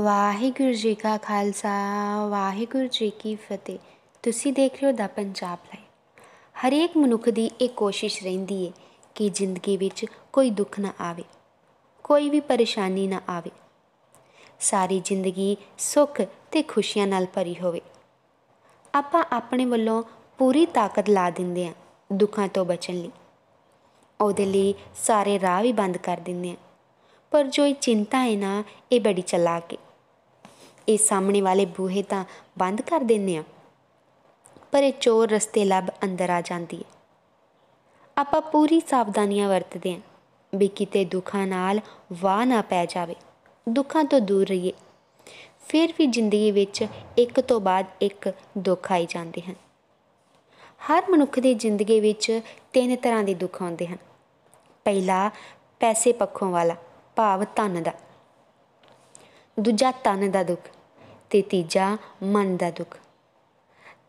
ਵਾਹਿਗੁਰੂ ਜੀ ਕਾ ਖਾਲਸਾ ਵਾਹਿਗੁਰੂ ਜੀ ਕੀ ਫਤਿਹ ਤੁਸੀਂ ਦੇਖ ਰਹੇ ਹੋ ਦਾ ਪੰਜਾਬ ਲਾਈਵ ਹਰੇਕ ਮਨੁੱਖ ਦੀ ਇਹ ਕੋਸ਼ਿਸ਼ ਰਹਿੰਦੀ ਹੈ ਕਿ ਜ਼ਿੰਦਗੀ ਵਿੱਚ ਕੋਈ ਦੁੱਖ ਨਾ ਆਵੇ ਕੋਈ ਵੀ ਪਰੇਸ਼ਾਨੀ ਨਾ ਆਵੇ ਸਾਰੀ ਜ਼ਿੰਦਗੀ ਸੁੱਖ ਤੇ ਖੁਸ਼ੀਆਂ ਨਾਲ ਭਰੀ ਹੋਵੇ ਆਪਾਂ ਆਪਣੇ ਵੱਲੋਂ ਪੂਰੀ ਤਾਕਤ ਲਾ ਦਿੰਦੇ ਆ ਦੁੱਖਾਂ ਤੋਂ ਬਚਣ ਲਈ ਉਹਦੇ ਲਈ ਸਾਰੇ ਰਾਹ ਵੀ ਬੰਦ ਕਰ ਦਿੰਦੇ ਆ ਪਰ ਜੋ ਇਹ ਚਿੰਤਾ ਹੈ ਨਾ ਇਹ ਬੜੀ ਚਲਾ ਕੇ ਇਹ ਸਾਹਮਣੇ ਵਾਲੇ ਬੂਹੇ ਤਾਂ ਬੰਦ ਕਰ ਦਿੰਨੇ ਆ ਪਰ ਇਹ ਚੋਰ ਰਸਤੇ ਲੱਭ ਅੰਦਰ ਆ ਜਾਂਦੀ ਹੈ ਆਪਾਂ ਪੂਰੀ ਸਾਵਧਾਨੀਆਂ ਵਰਤਦੇ ਆਂ ਵੀ ਕਿਤੇ ਦੁੱਖਾਂ ਨਾਲ ਵਾਹ ਨਾ ਪੈ ਜਾਵੇ ਦੁੱਖਾਂ ਤੋਂ ਦੂਰ ਰਹੀਏ ਫਿਰ ਵੀ ਜ਼ਿੰਦਗੀ ਵਿੱਚ ਇੱਕ ਤੋਂ ਬਾਅਦ ਇੱਕ ਦੁੱਖ ਆਈ ਜਾਂਦੇ ਹਨ ਹਰ ਮਨੁੱਖ ਦੀ ਜ਼ਿੰਦਗੀ ਵਿੱਚ ਤਿੰਨ ਤਰ੍ਹਾਂ ਦੇ ਦੁੱਖ ਆਉਂਦੇ ਹਨ ਪਹਿਲਾ ਪੈਸੇ ਪੱਖੋਂ ਵਾਲਾ ਭਾਵ ਤਨ ਦਾ ਦੂਜਾ ਤਨ ਦਾ ਦੁੱਖ ਤੇ ਤੀਜਾ ਮਨ ਦਾ ਦੁੱਖ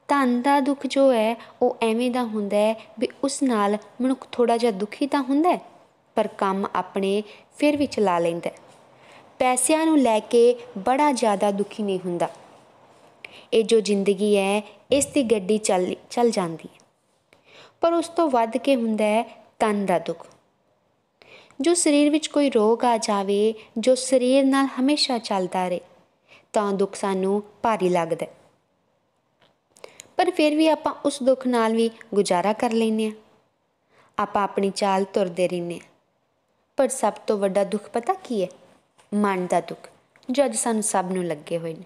ਤਨ ਦਾ ਦੁੱਖ ਜੋ ਹੈ ਉਹ ਐਵੇਂ ਦਾ ਹੁੰਦਾ ਹੈ ਵੀ ਉਸ ਨਾਲ ਮਨੁੱਖ ਥੋੜਾ ਜਿਹਾ ਦੁਖੀ ਤਾਂ ਹੁੰਦਾ ਪਰ ਕੰਮ ਆਪਣੇ ਫਿਰ ਵੀ ਚਲਾ ਲੈਂਦਾ ਪੈਸਿਆਂ ਨੂੰ ਲੈ ਕੇ ਬੜਾ ਜ਼ਿਆਦਾ ਦੁਖੀ ਨਹੀਂ ਹੁੰਦਾ ਇਹ ਜੋ ਜ਼ਿੰਦਗੀ ਹੈ ਇਸ ਦੀ ਗੱਡੀ ਚੱਲ ਚੱਲ ਜਾਂਦੀ ਹੈ ਪਰ ਉਸ ਤੋਂ ਵੱਧ ਕੇ ਹੁੰਦਾ ਹੈ ਤਨ ਦਾ ਦੁੱਖ ਜੋ ਸਰੀਰ ਵਿੱਚ ਕੋਈ ਰੋਗ ਆ ਜਾਵੇ ਜੋ ਸਰੀਰ ਨਾਲ ਹਮੇਸ਼ਾ ਚੱਲਦਾ ਰਹੇ ਤਾਂ ਦੁੱਖ ਸਾਨੂੰ ਭਾਰੀ ਲੱਗਦਾ ਪਰ ਫਿਰ ਵੀ ਆਪਾਂ ਉਸ ਦੁੱਖ ਨਾਲ ਵੀ ਗੁਜ਼ਾਰਾ ਕਰ ਲੈਨੇ ਆ ਆਪਾਂ ਆਪਣੀ ਚਾਲ ਤੁਰਦੇ ਰਹਿੰਨੇ ਆ ਪਰ ਸਭ ਤੋਂ ਵੱਡਾ ਦੁੱਖ ਪਤਾ ਕੀ ਹੈ ਮਨ ਦਾ ਦੁੱਖ ਜੋ ਅੱਜ ਸਾਨੂੰ ਸਭ ਨੂੰ ਲੱਗੇ ਹੋਏ ਨੇ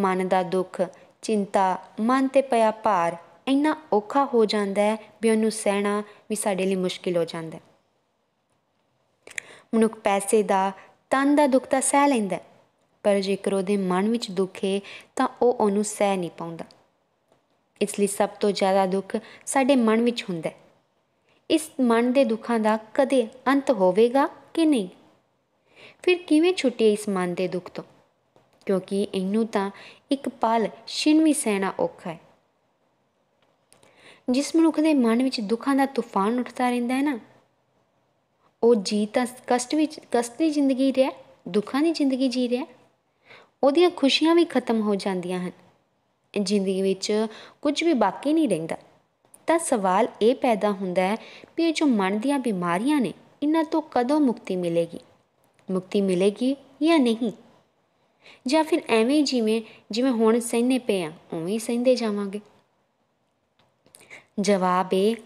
ਮਨ ਦਾ ਦੁੱਖ ਚਿੰਤਾ ਮਨ ਤੇ ਪਿਆ ਭਾਰ ਇੰਨਾ ਔਖਾ ਹੋ ਜਾਂਦਾ ਹੈ ਵੀ ਉਹਨੂੰ ਸਹਿਣਾ ਵੀ ਸਾਡੇ ਲਈ ਮੁਸ਼ਕਿਲ ਹੋ ਜਾਂਦਾ ਹੈ ਮਨੁੱਖ ਪੈਸੇ ਦਾ ਤਨ ਦਾ ਦੁੱਖ ਤਾਂ ਸਹਿ ਲੈਂਦਾ ਪਰ ਜੇਕਰ ਉਹਦੇ ਮਨ ਵਿੱਚ ਦੁੱਖ ਹੈ ਤਾਂ ਉਹ ਉਹਨੂੰ ਸਹਿ ਨਹੀਂ ਪਾਉਂਦਾ ਇਸ ਲਈ ਸਭ ਤੋਂ ਜ਼ਿਆਦਾ ਦੁੱਖ ਸਾਡੇ ਮਨ ਵਿੱਚ ਹੁੰਦਾ ਹੈ ਇਸ ਮਨ ਦੇ ਦੁੱਖਾਂ ਦਾ ਕਦੇ ਅੰਤ ਹੋਵੇਗਾ ਕਿ ਨਹੀਂ ਫਿਰ ਕਿਵੇਂ ਛੁੱਟੇ ਇਸ ਮਨ ਦੇ ਦੁੱਖ ਤੋਂ ਕਿਉਂਕਿ ਇਹਨੂੰ ਤਾਂ ਇੱਕ ਪਲ ਛਿਨ ਵੀ ਸਹਿਣਾ ਔਖਾ ਹੈ ਜਿਸ ਮਨੁੱਖ ਦੇ ਮਨ ਵਿੱਚ ਦੁੱਖਾਂ ਦਾ ਤੂਫਾਨ ਉੱਠਦਾ ਰਹਿੰਦਾ ਹੈ ਨਾ ਉਹ ਜੀ ਤਾਂ ਕਸ਼ਟ ਵਿੱਚ ਕਸ਼ਟ ਦੀ ਜ਼ਿੰਦਗੀ ਰਿਹਾ ਦੁੱਖਾਂ ਦੀ ਜ਼ਿੰਦਗੀ ਜੀ ਰਿਹਾ ਉਹਦੀਆਂ ਖੁਸ਼ੀਆਂ ਵੀ ਖਤਮ ਹੋ ਜਾਂਦੀਆਂ ਹਨ ਜ਼ਿੰਦਗੀ ਵਿੱਚ ਕੁਝ ਵੀ ਬਾਕੀ ਨਹੀਂ ਰਹਿੰਦਾ ਤਾਂ ਸਵਾਲ ਇਹ ਪੈਦਾ ਹੁੰਦਾ ਹੈ ਕਿ ਇਹ ਜੋ ਮਨ ਦੀਆਂ ਬਿਮਾਰੀਆਂ ਨੇ ਇਹਨਾਂ ਤੋਂ ਕਦੋਂ ਮੁਕਤੀ ਮਿਲੇਗੀ ਮੁਕਤੀ ਮਿਲੇਗੀ ਜਾਂ ਨਹੀਂ ਜਾਂ ਫਿਰ ਐਵੇਂ ਜਿਵੇਂ ਜਿਵੇਂ ਹੁਣ ਸਹਿਨੇ ਪਏ ਆ ਉਵੇਂ ਹੀ ਸਹਿੰਦੇ ਜਾਵਾਂਗੇ ਜਵਾਬ ਇਹ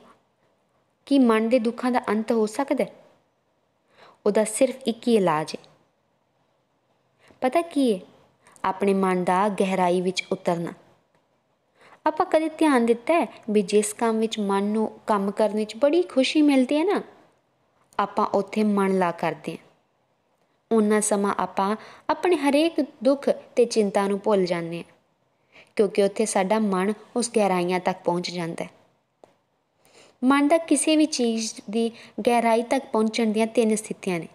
ਕਿ ਮਨ ਦੇ ਦੁੱਖਾਂ ਦਾ ਅੰਤ ਹੋ ਸਕਦਾ ਹੈ ਉਹਦਾ ਸਿਰਫ ਇੱਕ ਹੀ ਇਲਾਜ ਹੈ ਪਤਾ ਕੀ ਹੈ ਆਪਣੇ ਮਨ ਦਾ ਗਹਿਰਾਈ ਵਿੱਚ ਉਤਰਨਾ ਆਪਾਂ ਕਦੇ ਧਿਆਨ ਦਿੱਤਾ ਹੈ ਵੀ ਜਿਸ ਕੰਮ ਵਿੱਚ ਮਨ ਨੂੰ ਕੰਮ ਕਰਨ ਵਿੱਚ ਬੜੀ ਖੁਸ਼ੀ ਮਿਲਦੀ ਹੈ ਨਾ ਆਪਾਂ ਉੱਥੇ ਮਨ ਲਾ ਕਰਦੇ ਹਾਂ ਉਹਨਾਂ ਸਮਾਂ ਆਪਾਂ ਆਪਣੇ ਹਰੇਕ ਦੁੱਖ ਤੇ ਚਿੰਤਾ ਨੂੰ ਭੁੱਲ ਜਾਂਦੇ ਹਾਂ ਕਿਉਂਕਿ ਉੱਥੇ ਸਾਡਾ ਮਨ ਉਸ ਗਹਿਰਾਈਆਂ ਤੱਕ ਪਹੁੰਚ ਜਾਂਦਾ ਹੈ ਮਨ ਦਾ ਕਿਸੇ ਵੀ ਚੀਜ਼ ਦੀ ਗਹਿਰਾਈ ਤੱਕ ਪਹੁੰਚਣ ਦੀਆਂ ਤਿੰਨ ਸਥਿਤੀਆਂ ਨੇ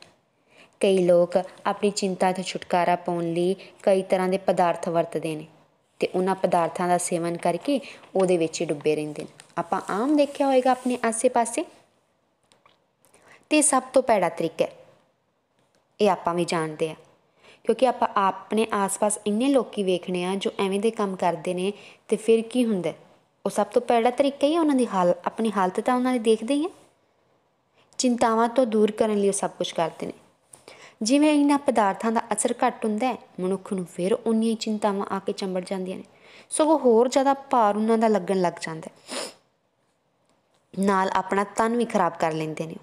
ਕਈ ਲੋਕ ਆਪਣੀ ਚਿੰਤਾ ਤੋਂ ਛੁਟਕਾਰਾ ਪਾਉਣ ਲਈ ਕਈ ਤਰ੍ਹਾਂ ਦੇ ਪਦਾਰਥ ਵਰਤਦੇ ਨੇ ਤੇ ਉਹਨਾਂ ਪਦਾਰਥਾਂ ਦਾ ਸੇਵਨ ਕਰਕੇ ਉਹਦੇ ਵਿੱਚ ਹੀ ਡੁੱਬੇ ਰਹਿੰਦੇ ਨੇ ਆਪਾਂ ਆਮ ਦੇਖਿਆ ਹੋਵੇਗਾ ਆਪਣੇ ਆਸ ਪਾਸੇ ਤੇ ਸਭ ਤੋਂ ਪੈੜਾ ਤਰੀਕਾ ਹੈ ਇਹ ਆਪਾਂ ਵੀ ਜਾਣਦੇ ਆ ਕਿਉਂਕਿ ਆਪਾਂ ਆਪਣੇ ਆਸ-ਪਾਸ ਇੰਨੇ ਲੋਕੀ ਵੇਖਣੇ ਆ ਜੋ ਐਵੇਂ ਦੇ ਕੰਮ ਕਰਦੇ ਨੇ ਤੇ ਫਿਰ ਕੀ ਹੁੰਦਾ ਉਹ ਸਭ ਤੋਂ ਪਹਿਲਾ ਤਰੀਕਾ ਹੀ ਉਹਨਾਂ ਦੀ ਹਾਲ ਆਪਣੀ ਹਾਲਤ ਤਾਂ ਉਹਨਾਂ ਦੀ ਦੇਖਦੇ ਹੀ ਆ ਚਿੰਤਾਵਾਂ ਤੋਂ ਦੂਰ ਕਰਨ ਲਈ ਉਹ ਸਭ ਕੁਝ ਕਰਦੇ ਨੇ ਜਿਵੇਂ ਇਹਨਾਂ ਪਦਾਰਥਾਂ ਦਾ ਅਸਰ ਘੱਟ ਹੁੰਦਾ ਹੈ ਮਨੁੱਖ ਨੂੰ ਫਿਰ ਉਨੀਆਂ ਹੀ ਚਿੰਤਾਵਾਂ ਆ ਕੇ ਚੰਬੜ ਜਾਂਦੀਆਂ ਨੇ ਸਗੋਂ ਹੋਰ ਜ਼ਿਆਦਾ ਭਾਰ ਉਹਨਾਂ ਦਾ ਲੱਗਣ ਲੱਗ ਜਾਂਦਾ ਨਾਲ ਆਪਣਾ ਤਨ ਵੀ ਖਰਾਬ ਕਰ ਲੈਂਦੇ ਨੇ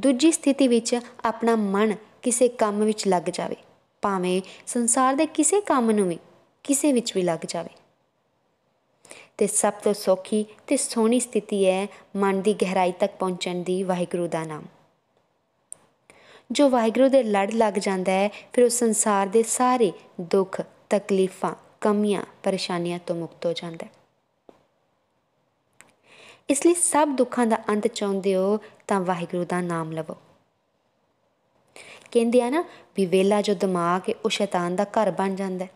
ਦੂਜੀ ਸਥਿਤੀ ਵਿੱਚ ਆਪਣਾ ਮਨ ਕਿਸੇ ਕੰਮ ਵਿੱਚ ਲੱਗ ਜਾਵੇ ਭਾਵੇਂ ਸੰਸਾਰ ਦੇ ਕਿਸੇ ਕੰਮ ਨੂੰ ਵੀ ਕਿਸੇ ਵਿੱਚ ਵੀ ਲੱਗ ਜਾਵੇ ਤੇ ਸਭ ਤੋਂ ਸੌਖੀ ਤੇ ਸੋਹਣੀ ਸਥਿਤੀ ਹੈ ਮਨ ਦੀ ਗਹਿਰਾਈ ਤੱਕ ਪਹੁੰਚਣ ਦੀ ਵਾਹਿਗੁਰੂ ਦਾ ਨਾਮ ਜੋ ਵਾਹਿਗੁਰੂ ਦੇ ਲੜ ਲੱਗ ਜਾਂਦਾ ਹੈ ਫਿਰ ਉਹ ਸੰਸਾਰ ਦੇ ਸਾਰੇ ਦੁੱਖ ਤਕਲੀਫਾਂ ਕਮੀਆਂ ਪਰੇਸ਼ਾਨੀਆਂ ਤੋਂ ਮੁਕਤ ਹੋ ਜਾਂਦਾ ਹੈ ਇਸ ਲਈ ਸਭ ਦੁੱਖਾਂ ਦਾ ਅੰਤ ਚਾਹੁੰਦੇ ਹੋ ਤਾਂ ਵਾਹਿਗੁਰੂ ਦਾ ਨਾਮ ਲਵੋ ਕਹਿੰਦੇ ਆ ਨਾ ਵੀ ਵੇਲਾ ਜੋ ਦਿਮਾਗ ਹੈ ਉਹ ਸ਼ੈਤਾਨ ਦਾ ਘਰ ਬਣ ਜਾਂਦਾ ਹੈ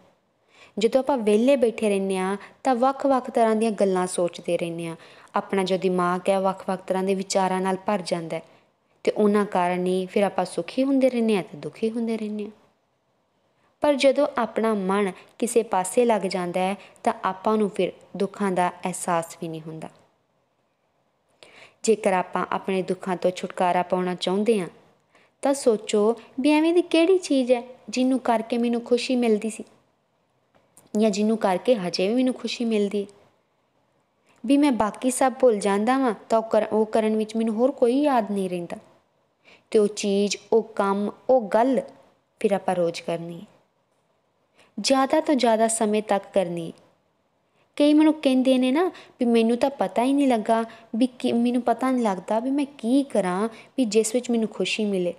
ਜਦੋਂ ਆਪਾਂ ਵਿਹਲੇ ਬੈਠੇ ਰਹਿੰਦੇ ਆ ਤਾਂ ਵੱਖ-ਵੱਖ ਤਰ੍ਹਾਂ ਦੀਆਂ ਗੱਲਾਂ ਸੋਚਦੇ ਰਹਿੰਦੇ ਆ ਆਪਣਾ ਜੋ ਦਿਮਾਗ ਹੈ ਵੱਖ-ਵੱਖ ਤਰ੍ਹਾਂ ਦੇ ਵਿਚਾਰਾਂ ਨਾਲ ਭਰ ਜਾਂਦਾ ਤੇ ਉਹਨਾਂ ਕਾਰਨ ਹੀ ਫਿਰ ਆਪਾਂ ਸੁਖੀ ਹੁੰਦੇ ਰਹਿੰਦੇ ਆ ਤੇ ਦੁਖੀ ਹੁੰਦੇ ਰਹਿੰਦੇ ਆ ਪਰ ਜਦੋਂ ਆਪਣਾ ਮਨ ਕਿਸੇ ਪਾਸੇ ਲੱਗ ਜਾਂਦਾ ਹੈ ਤਾਂ ਆਪਾਂ ਨੂੰ ਫਿਰ ਦੁੱਖਾਂ ਦਾ ਅਹਿਸਾਸ ਵੀ ਨਹੀਂ ਹੁੰਦਾ ਜੇਕਰ ਆਪਾਂ ਆਪਣੇ ਦੁੱਖਾਂ ਤੋਂ ਛੁਟਕਾਰਾ ਪਾਉਣਾ ਚਾਹੁੰਦੇ ਆ ਤਾਂ ਸੋਚੋ ਵੀ ਐਵੇਂ ਦੀ ਕਿਹੜੀ ਚੀਜ਼ ਹੈ ਜਿਹਨੂੰ ਕਰਕੇ ਮੈਨੂੰ ਖੁਸ਼ੀ ਮਿਲਦੀ ਸੀ ਜਾਂ ਜਿਹਨੂੰ ਕਰਕੇ ਹਜੇ ਵੀ ਮੈਨੂੰ ਖੁਸ਼ੀ ਮਿਲਦੀ ਹੈ ਵੀ ਮੈਂ ਬਾਕੀ ਸਭ ਭੁੱਲ ਜਾਂਦਾ ਵਾਂ ਤਾਂ ਉਹ ਕਰਨ ਵਿੱਚ ਮੈਨੂੰ ਹੋਰ ਕੋਈ ਯਾਦ ਨਹੀਂ ਰਹਿੰਦਾ ਤੇ ਉਹ ਚੀਜ਼ ਉਹ ਕੰਮ ਉਹ ਗੱਲ ਫਿਰ ਆਪਾਂ ਰੋਜ਼ ਕਰਨੀ ਹੈ ਜ਼ਿਆਦਾ ਤੋਂ ਜ਼ਿਆਦਾ ਸਮੇਂ ਤੱਕ ਕਰਨੀ ਹੈ ਕਈ ਮਨੁੱਖ ਕਹਿੰਦੇ ਨੇ ਨਾ ਵੀ ਮੈਨੂੰ ਤਾਂ ਪਤਾ ਹੀ ਨਹੀਂ ਲੱਗਾ ਵੀ ਮੈਨੂੰ ਪਤਾ ਨਹੀਂ ਲੱਗਦਾ ਵੀ ਮੈਂ ਕੀ ਕਰਾਂ ਵੀ ਜਿਸ ਵਿੱਚ ਮੈਨੂੰ ਖੁਸ਼ੀ ਮਿਲੇ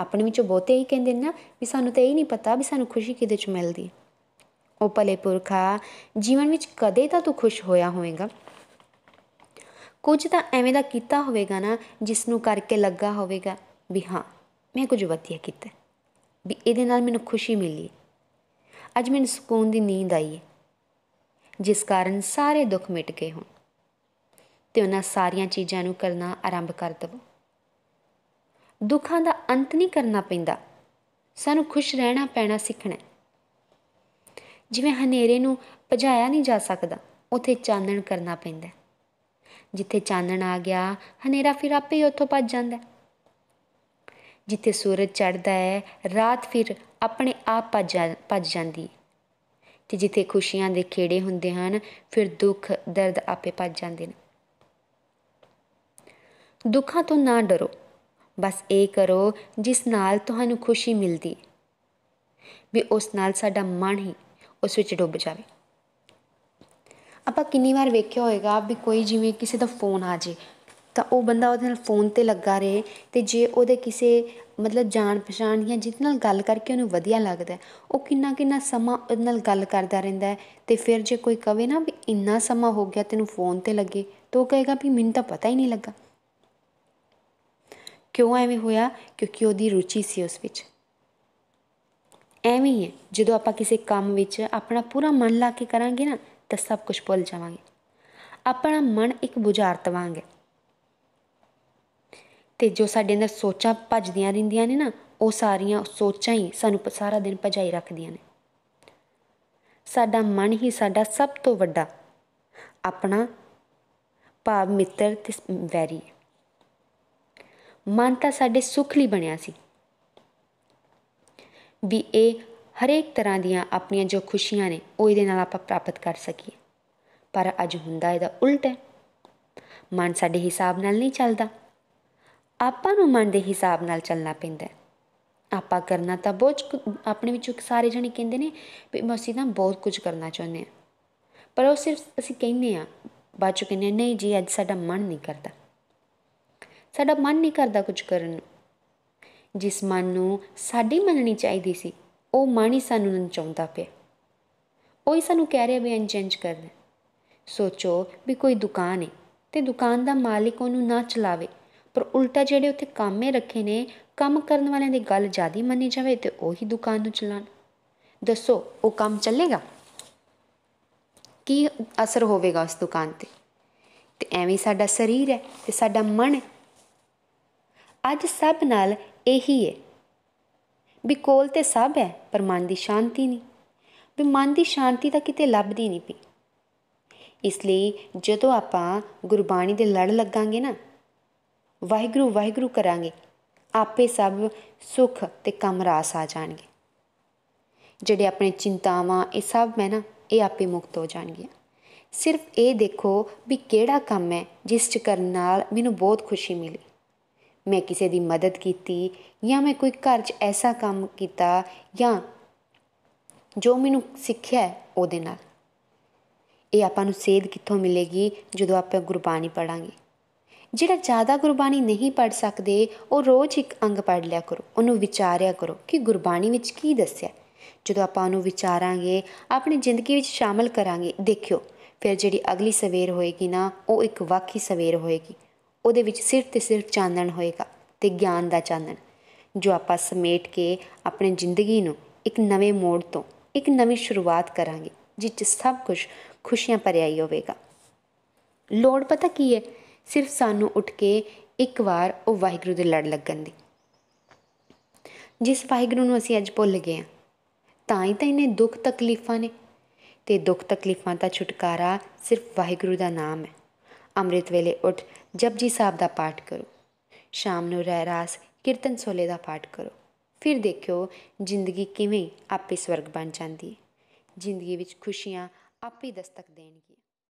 ਆਪਣੇ ਵਿੱਚੋਂ ਬਹੁਤੇ ਹੀ ਕਹਿੰਦੇ ਨੇ ਨਾ ਵੀ ਸਾਨੂੰ ਤਾਂ ਇਹ ਨਹੀਂ ਪਤਾ ਵੀ ਸਾਨੂੰ ਖੁਸ਼ੀ ਕਿਹਦੇ ਚ ਮਿਲਦੀ ਉਹ ਭਲੇ ਪੁਰਖਾ ਜੀਵਨ ਵਿੱਚ ਕਦੇ ਤਾਂ ਤੂੰ ਖੁਸ਼ ਹੋਇਆ ਹੋਵੇਂਗਾ ਕੁਝ ਤਾਂ ਐਵੇਂ ਦਾ ਕੀਤਾ ਹੋਵੇਗਾ ਨਾ ਜਿਸ ਨੂੰ ਕਰਕੇ ਲੱਗਾ ਹੋਵੇਗਾ ਵੀ ਹਾਂ ਮੈਂ ਕੁਝ ਵਧੀਆ ਕੀਤਾ ਵੀ ਇਹਦੇ ਨਾਲ ਮੈਨੂੰ ਖੁਸ਼ੀ ਮਿਲੀ ਅੱਜ ਮੈਨੂੰ ਸਕੂਨ ਦੀ ਨੀਂਦ ਆਈ ਹੈ ਜਿਸ ਕਾਰਨ ਸਾਰੇ ਦੁੱਖ ਮਿਟ ਗਏ ਹੋਣ ਤੇ ਉਹਨਾਂ ਸਾਰੀਆਂ ਚੀਜ਼ਾਂ ਨੂੰ ਕਰਨਾ ਆਰੰਭ ਕਰ ਦਵੋ ਦੁੱਖਾਂ ਦਾ ਅੰਤ ਨਹੀਂ ਕਰਨਾ ਪੈਂਦਾ ਸਾਨੂੰ ਖੁਸ਼ ਰਹਿਣਾ ਪੈਣਾ ਸਿੱਖਣਾ ਜਿਵੇਂ ਹਨੇਰੇ ਨੂੰ ਭਜਾਇਆ ਨਹੀਂ ਜਾ ਸਕਦਾ ਉਥੇ ਚਾਨਣ ਕਰਨਾ ਪੈਂਦਾ ਜਿੱਥੇ ਚਾਨਣ ਆ ਗਿਆ ਹਨੇਰਾ ਫਿਰ ਆਪੇ ਹੀ ਉੱਥੋਂ ਭੱਜ ਜਾਂਦਾ ਜਿੱਥੇ ਸੂਰਜ ਚੜਦਾ ਹੈ ਰਾਤ ਫਿਰ ਆਪਣੇ ਆਪ ਭੱਜ ਜਾਂਦੀ ਤੇ ਜਿੱਥੇ ਖੁਸ਼ੀਆਂ ਦੇ ਖੇੜੇ ਹੁੰਦੇ ਹਨ ਫਿਰ ਦੁੱਖ ਦਰਦ ਆਪੇ ਭੱਜ ਜਾਂਦੇ ਨੇ ਦੁੱਖਾਂ ਤੋਂ ਨਾ ਡਰੋ ਬਸ ਇਹ ਕਰੋ ਜਿਸ ਨਾਲ ਤੁਹਾਨੂੰ ਖੁਸ਼ੀ ਮਿਲਦੀ ਵੀ ਉਸ ਨਾਲ ਸਾਡਾ ਮਨ ਹੀ ਉਸ ਵਿੱਚ ਡੁੱਬ ਜਾਵੇ ਆਪਾਂ ਕਿੰਨੀ ਵਾਰ ਵੇਖਿਆ ਹੋਏਗਾ ਵੀ ਕੋਈ ਜਿਵੇਂ ਕਿਸੇ ਦਾ ਫੋਨ ਆ ਜੇ ਤਾਂ ਉਹ ਬੰਦਾ ਉਹਦੇ ਨਾਲ ਫੋਨ ਤੇ ਲੱਗਾ ਰਹੇ ਤੇ ਜੇ ਉਹਦੇ ਕਿਸੇ ਮਤਲਬ ਜਾਣ ਪਛਾਣ ਜਾਂ ਜਿਸ ਨਾਲ ਗੱਲ ਕਰਕੇ ਉਹਨੂੰ ਵਧੀਆ ਲੱਗਦਾ ਉਹ ਕਿੰਨਾ ਕਿੰਨਾ ਸਮਾਂ ਉਹਦੇ ਨਾਲ ਗੱਲ ਕਰਦਾ ਰਹਿੰਦਾ ਤੇ ਫਿਰ ਜੇ ਕੋਈ ਕਵੇ ਨਾ ਵੀ ਇੰਨਾ ਸਮਾਂ ਹੋ ਗਿਆ ਤੈਨੂੰ ਫੋਨ ਤੇ ਲੱਗੇ ਤਾਂ ਉਹ ਕਹੇਗਾ ਵੀ ਮੈਨੂੰ ਤਾਂ ਪਤਾ ਹੀ ਨਹੀਂ ਲੱਗਾ ਕਿਉਂ ਐਵੇਂ ਹੋਇਆ ਕਿਉਂਕਿ ਉਹਦੀ ਰੁਚੀ ਸੀ ਉਸ ਵਿੱਚ ਐਵੇਂ ਹੀ ਹੈ ਜਦੋਂ ਆਪਾਂ ਕਿਸੇ ਕੰਮ ਵਿੱਚ ਆਪਣਾ ਪੂਰਾ ਮਨ ਲਾ ਕੇ ਕਰਾਂਗੇ ਨਾ ਤਾਂ ਸਭ ਕੁਝ ਭੁੱਲ ਜਾਵਾਂਗੇ ਆਪਣਾ ਮਨ ਇੱਕ ਬੁਝਾਰਤ ਵਾਂਗ ਹੈ ਤੇ ਜੋ ਸਾਡੇ ਅੰਦਰ ਸੋਚਾਂ ਭੱਜਦੀਆਂ ਰਹਿੰਦੀਆਂ ਨੇ ਨਾ ਉਹ ਸਾਰੀਆਂ ਸੋਚਾਂ ਹੀ ਸਾਨੂੰ ਸਾਰਾ ਦਿਨ ਭਜਾਈ ਰੱਖਦੀਆਂ ਨੇ ਸਾਡਾ ਮਨ ਹੀ ਸਾਡਾ ਸਭ ਤੋਂ ਵੱਡਾ ਆਪਣਾ ਭਾਵ ਮਿੱਤਰ ਤੇ ਵੈਰੀ ਮਨ ਤਾਂ ਸਾਡੇ ਸੁਖ ਲਈ ਬਣਿਆ ਸੀ ਵੀ ਇਹ ਹਰੇਕ ਤਰ੍ਹਾਂ ਦੀਆਂ ਆਪਣੀਆਂ ਜੋ ਖੁਸ਼ੀਆਂ ਨੇ ਉਹ ਇਹਦੇ ਨਾਲ ਆਪਾਂ ਪ੍ਰਾਪਤ ਕਰ ਸਕੀਏ ਪਰ ਅੱਜ ਹੁੰਦਾ ਇਹਦਾ ਉਲਟ ਹੈ ਮਨ ਸਾਡੇ ਹਿਸਾਬ ਨਾਲ ਨਹੀਂ ਚੱਲਦਾ ਆਪਾਂ ਨੂੰ ਮਨ ਦੇ ਹਿਸਾਬ ਨਾਲ ਚੱਲਣਾ ਪੈਂਦਾ ਆਪਾਂ ਕਰਨਾ ਤਾਂ ਬਹੁਤ ਆਪਣੇ ਵਿੱਚੋਂ ਸਾਰੇ ਜਣੇ ਕਹਿੰਦੇ ਨੇ ਵੀ ਅਸੀਂ ਤਾਂ ਬਹੁਤ ਕੁਝ ਕਰਨਾ ਚਾਹੁੰਦੇ ਆ ਪਰ ਉਹ ਸਿਰਫ ਅਸੀਂ ਕਹਿੰਦੇ ਆ ਬਾਅਦ ਚ ਕਹਿੰਦੇ ਨਹੀਂ ਜੀ ਅੱਜ ਸਾਡਾ ਮਨ ਨਹੀਂ ਕਰਦਾ ਸਾਡਾ ਮਨ ਨਹੀਂ ਕਰਦਾ ਕੁਝ ਕਰਨ ਨੂੰ ਜਿਸ ਮਨ ਨੂੰ ਸਾਡੀ ਮੰਨਣੀ ਚਾਹੀਦੀ ਸੀ ਉਹ ਮਨ ਹੀ ਸਾਨੂੰ ਨਚਾਉਂਦਾ ਪਿਆ ਉਹ ਹੀ ਸਾਨੂੰ ਕਹਿ ਰਿਹਾ ਵੀ ਚੇਂਜ ਕਰ ਲੈ ਸੋਚੋ ਵੀ ਕੋਈ ਦੁਕਾਨ ਹੈ ਤੇ ਦੁਕਾਨ ਦਾ ਮਾਲਕ ਉਹਨੂੰ ਨਾ ਚਲਾਵੇ ਪਰ ਉਲਟਾ ਜਿਹੜੇ ਉੱਥੇ ਕੰਮੇ ਰੱਖੇ ਨੇ ਕੰਮ ਕਰਨ ਵਾਲਿਆਂ ਦੀ ਗੱਲ ਜਿਆਦੀ ਮੰਨੀ ਜਾਵੇ ਤੇ ਉਹੀ ਦੁਕਾਨ ਨੂੰ ਚਲਾਣ ਦੱਸੋ ਉਹ ਕੰਮ ਚੱਲੇਗਾ ਕੀ ਅਸਰ ਹੋਵੇਗਾ ਉਸ ਦੁਕਾਨ ਤੇ ਤੇ ਐਵੇਂ ਸਾਡਾ ਸਰੀਰ ਹੈ ਤੇ ਸਾਡਾ ਮਨ ਹੈ ਅੱਜ ਸਭ ਨਾਲ ਇਹੀ ਹੈ ਵੀ ਕੋਲ ਤੇ ਸਭ ਹੈ ਪਰ ਮਨ ਦੀ ਸ਼ਾਂਤੀ ਨਹੀਂ ਵੀ ਮਨ ਦੀ ਸ਼ਾਂਤੀ ਤਾਂ ਕਿਤੇ ਲੱਭਦੀ ਨਹੀਂ ਪਈ ਇਸ ਲਈ ਜਦੋਂ ਆਪਾਂ ਗੁਰਬਾਣੀ ਦੇ ਲੜ ਲੱਗਾਂਗੇ ਨਾ ਵਾਹਿਗੁਰੂ ਵਾਹਿਗੁਰੂ ਕਰਾਂਗੇ ਆਪੇ ਸਭ ਸੁਖ ਤੇ ਕਮਰਾਸ ਆ ਜਾਣਗੇ ਜਿਹੜੇ ਆਪਣੇ ਚਿੰਤਾਵਾਂ ਇਹ ਸਭ ਮੈਂ ਨਾ ਇਹ ਆਪੇ ਮੁਕਤ ਹੋ ਜਾਣਗੀਆਂ ਸਿਰਫ ਇਹ ਦੇਖੋ ਵੀ ਕਿਹੜਾ ਕੰਮ ਹੈ ਜਿਸ ਚ ਕਰਨ ਨਾਲ ਮੈਨੂੰ ਬਹੁਤ ਖੁਸ਼ੀ ਮਿਲੀ ਮੈਂ ਕਿਸੇ ਦੀ ਮਦਦ ਕੀਤੀ ਜਾਂ ਮੈਂ ਕੋਈ ਘਰ 'ਚ ਐਸਾ ਕੰਮ ਕੀਤਾ ਜਾਂ ਜੋ ਮੈਨੂੰ ਸਿੱਖਿਆ ਉਹਦੇ ਨਾਲ ਇਹ ਆਪਾਂ ਨੂੰ ਸੇਧ ਕਿੱਥੋਂ ਮਿਲੇਗੀ ਜਦੋਂ ਆਪਾਂ ਗੁਰਬਾਣੀ ਪੜਾਂਗੇ ਜਿਹੜਾ ਜ਼ਿਆਦਾ ਗੁਰਬਾਣੀ ਨਹੀਂ ਪੜ ਸਕਦੇ ਉਹ ਰੋਜ਼ ਇੱਕ ਅੰਗ ਪੜ ਲਿਆ ਕਰੋ ਉਹਨੂੰ ਵਿਚਾਰਿਆ ਕਰੋ ਕਿ ਗੁਰਬਾਣੀ ਵਿੱਚ ਕੀ ਦੱਸਿਆ ਜਦੋਂ ਆਪਾਂ ਉਹਨੂੰ ਵਿਚਾਰਾਂਗੇ ਆਪਣੀ ਜ਼ਿੰਦਗੀ ਵਿੱਚ ਸ਼ਾਮਲ ਕਰਾਂਗੇ ਦੇਖਿਓ ਫਿਰ ਜਿਹੜੀ ਅਗਲੀ ਸਵੇਰ ਹੋਏਗੀ ਨਾ ਉਹ ਇੱਕ ਵਾਕੀ ਸਵੇਰ ਹੋਏਗੀ ਉਹਦੇ ਵਿੱਚ ਸਿਰਫ ਤੇ ਸਿਰਫ ਚਾਨਣ ਹੋਏਗਾ ਤੇ ਗਿਆਨ ਦਾ ਚਾਨਣ ਜੋ ਆਪਾਂ ਸਮੇਟ ਕੇ ਆਪਣੀ ਜ਼ਿੰਦਗੀ ਨੂੰ ਇੱਕ ਨਵੇਂ ਮੋੜ ਤੋਂ ਇੱਕ ਨਵੀਂ ਸ਼ੁਰੂਆਤ ਕਰਾਂਗੇ ਜਿੱਚ ਸਭ ਕੁਝ ਖੁਸ਼ੀਆਂ ਭਰਿਆ ਹੀ ਹੋਵੇਗਾ ਲੋੜ ਪਤਾ ਕੀ ਹੈ ਸਿਰਫ ਸਾਨੂੰ ਉੱਠ ਕੇ ਇੱਕ ਵਾਰ ਉਹ ਵਾਹਿਗੁਰੂ ਦੇ ਲੜ ਲੱਗਣ ਦੀ ਜਿਸ ਵਾਹਿਗੁਰੂ ਨੂੰ ਅਸੀਂ ਅੱਜ ਭੁੱਲ ਗਏ ਹਾਂ ਤਾਂ ਹੀ ਤਾਂ ਇਹਨੇ ਦੁੱਖ ਤਕਲੀਫਾਂ ਨੇ ਤੇ ਦੁੱਖ ਤਕਲੀਫਾਂ ਦਾ ਛੁਟਕਾਰਾ ਸਿਰਫ ਵਾਹਿਗੁਰੂ ਦਾ ਨਾਮ ਹੈ ਅੰਮ੍ਰਿਤ ਵੇਲੇ ਉੱਠ ਜਪਜੀ ਸਾਹਿਬ ਦਾ ਪਾਠ ਕਰੋ ਸ਼ਾਮ ਨੂੰ ਰਹਿ ਰਾਸ ਕੀਰਤਨ ਸੋਲੇ ਦਾ ਪਾਠ ਕਰੋ ਫਿਰ ਦੇਖਿਓ ਜ਼ਿੰਦਗੀ ਕਿਵੇਂ ਆਪੇ ਸਵਰਗ ਬਣ ਜਾਂਦੀ ਹੈ ਜ਼ਿੰਦਗੀ ਵਿੱਚ ਖੁਸ਼ੀਆਂ ਆਪੇ ਦਸਤਕ ਦੇਣਗੀਆਂ